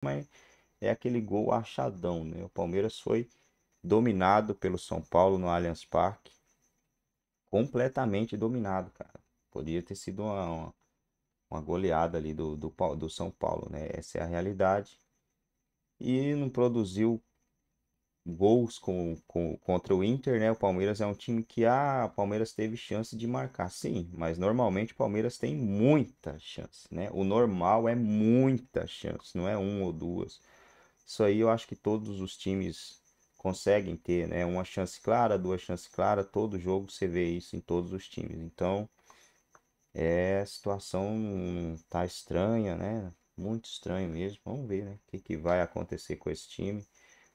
mas é aquele gol achadão, né? O Palmeiras foi dominado pelo São Paulo no Allianz Parque. Completamente dominado, cara. Podia ter sido uma, uma, uma goleada ali do, do, do São Paulo, né? Essa é a realidade. E não produziu gols com, com, contra o Inter, né? O Palmeiras é um time que ah, o Palmeiras teve chance de marcar, sim, mas normalmente o Palmeiras tem muita chance, né? O normal é muita chance, não é um ou duas. Isso aí eu acho que todos os times conseguem ter, né? Uma chance clara, duas chances claras, todo jogo você vê isso em todos os times. Então, é, a situação tá estranha, né? Muito estranho mesmo. Vamos ver, né? O que, que vai acontecer com esse time.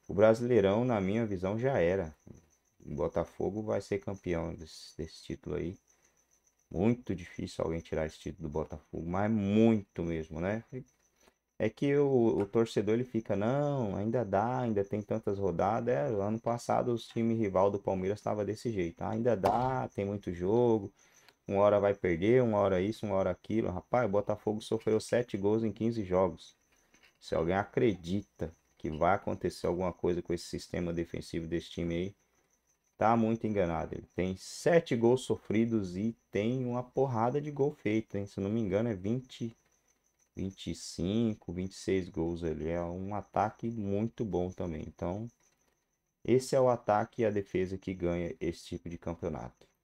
O Brasileirão, na minha visão, já era. O Botafogo vai ser campeão desse, desse título aí. Muito difícil alguém tirar esse título do Botafogo, mas muito mesmo, né? É que o, o torcedor ele fica, não, ainda dá, ainda tem tantas rodadas. É, ano passado o time rival do Palmeiras estava desse jeito. Ah, ainda dá, tem muito jogo. Uma hora vai perder, uma hora isso, uma hora aquilo. Rapaz, o Botafogo sofreu 7 gols em 15 jogos. Se alguém acredita que vai acontecer alguma coisa com esse sistema defensivo desse time aí, tá muito enganado. Ele tem sete gols sofridos e tem uma porrada de gol feito, hein? Se não me engano, é 20, 25, 26 gols ali. É um ataque muito bom também. Então, esse é o ataque e a defesa que ganha esse tipo de campeonato.